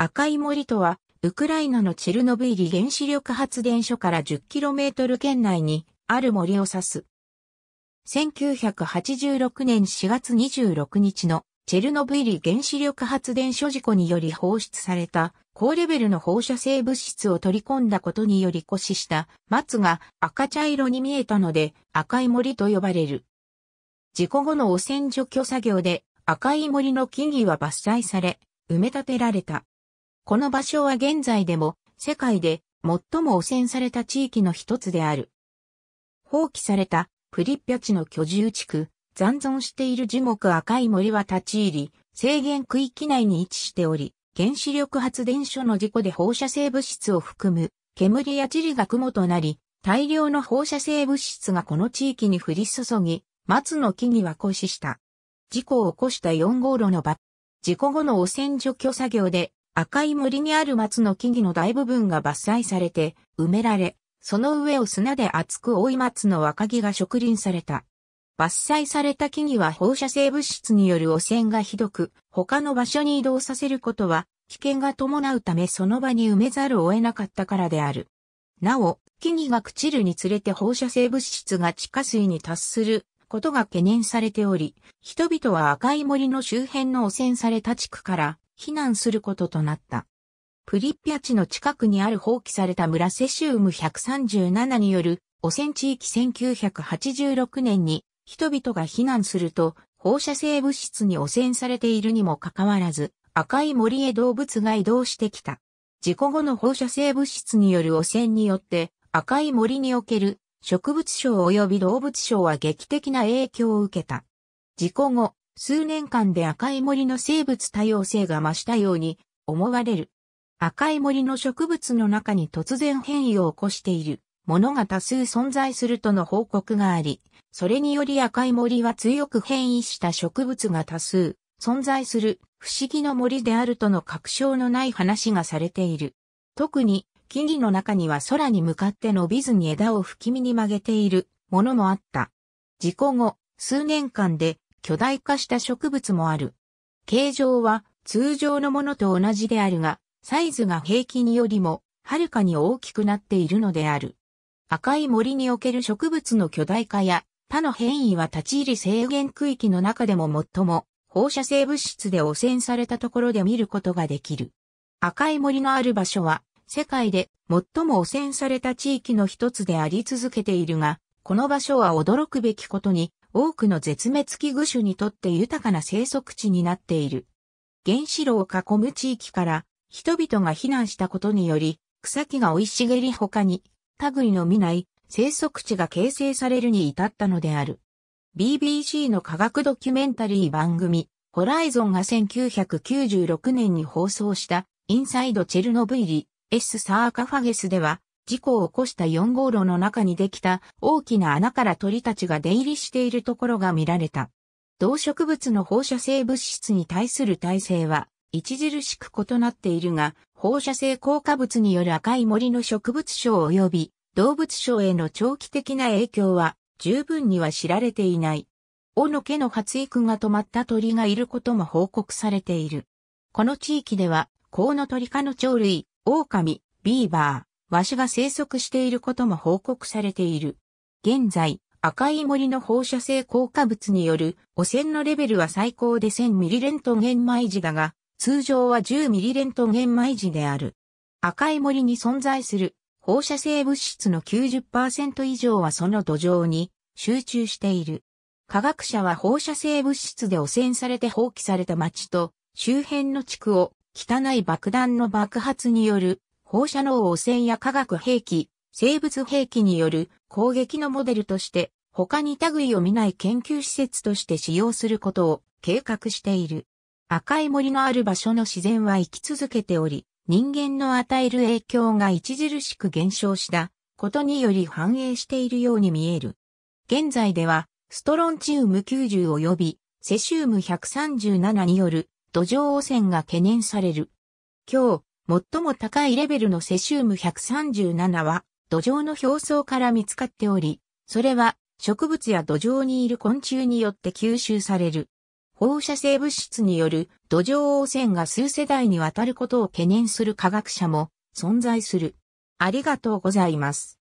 赤い森とは、ウクライナのチェルノブイリ原子力発電所から 10km 圏内にある森を指す。1986年4月26日のチェルノブイリ原子力発電所事故により放出された高レベルの放射性物質を取り込んだことにより固死した松が赤茶色に見えたので赤い森と呼ばれる。事故後の汚染除去作業で赤い森の木々は伐採され埋め立てられた。この場所は現在でも世界で最も汚染された地域の一つである。放棄されたプリッピャチの居住地区、残存している樹木赤い森は立ち入り、制限区域内に位置しており、原子力発電所の事故で放射性物質を含む煙や塵が雲となり、大量の放射性物質がこの地域に降り注ぎ、松の木には枯死した。事故を起こした4号路の場、事故後の汚染除去作業で赤い森にある松の木々の大部分が伐採されて埋められ、その上を砂で厚く覆い松の若木が植林された。伐採された木々は放射性物質による汚染がひどく、他の場所に移動させることは危険が伴うためその場に埋めざるを得なかったからである。なお、木々が朽ちるにつれて放射性物質が地下水に達することが懸念されており、人々は赤い森の周辺の汚染された地区から避難することとなった。プリッピャ地の近くにある放棄された村セシウム137による汚染地域1986年に人々が避難すると放射性物質に汚染されているにもかかわらず赤い森へ動物が移動してきた。事故後の放射性物質による汚染によって赤い森における植物症及び動物症は劇的な影響を受けた。事故後、数年間で赤い森の生物多様性が増したように思われる。赤い森の植物の中に突然変異を起こしているものが多数存在するとの報告があり、それにより赤い森は強く変異した植物が多数存在する不思議の森であるとの確証のない話がされている。特に木々の中には空に向かって伸びずに枝を不気味に曲げているものもあった。事故後、数年間で巨大化した植物もある。形状は通常のものと同じであるが、サイズが平均よりもはるかに大きくなっているのである。赤い森における植物の巨大化や他の変異は立ち入り制限区域の中でも最も放射性物質で汚染されたところで見ることができる。赤い森のある場所は世界で最も汚染された地域の一つであり続けているが、この場所は驚くべきことに多くの絶滅危惧種にとって豊かな生息地になっている。原子炉を囲む地域から人々が避難したことにより、草木が生い茂り他に、類の見ない生息地が形成されるに至ったのである。BBC の科学ドキュメンタリー番組、ホライゾンが1996年に放送した、インサイドチェルノブイリ、S サーカファゲスでは、事故を起こした4号路の中にできた大きな穴から鳥たちが出入りしているところが見られた。動植物の放射性物質に対する耐性は著しく異なっているが、放射性効果物による赤い森の植物症及び動物症への長期的な影響は十分には知られていない。尾の毛の発育が止まった鳥がいることも報告されている。この地域では、コウノトリ科の鳥類、狼、ビーバー、ワシが生息していることも報告されている。現在、赤い森の放射性効果物による汚染のレベルは最高で 1000ml レントゲン毎時だが、通常は 10ml レントゲン毎時である。赤い森に存在する放射性物質の90%以上はその土壌に集中している。科学者は放射性物質で汚染されて放棄された町と周辺の地区を汚い爆弾の爆発による放射能汚染や化学兵器、生物兵器による攻撃のモデルとして他に類を見ない研究施設として使用することを計画している。赤い森のある場所の自然は生き続けており、人間の与える影響が著しく減少したことにより反映しているように見える。現在では、ストロンチウム90及びセシウム137による土壌汚染が懸念される。今日、最も高いレベルのセシウム137は土壌の表層から見つかっており、それは植物や土壌にいる昆虫によって吸収される。放射性物質による土壌汚染が数世代にわたることを懸念する科学者も存在する。ありがとうございます。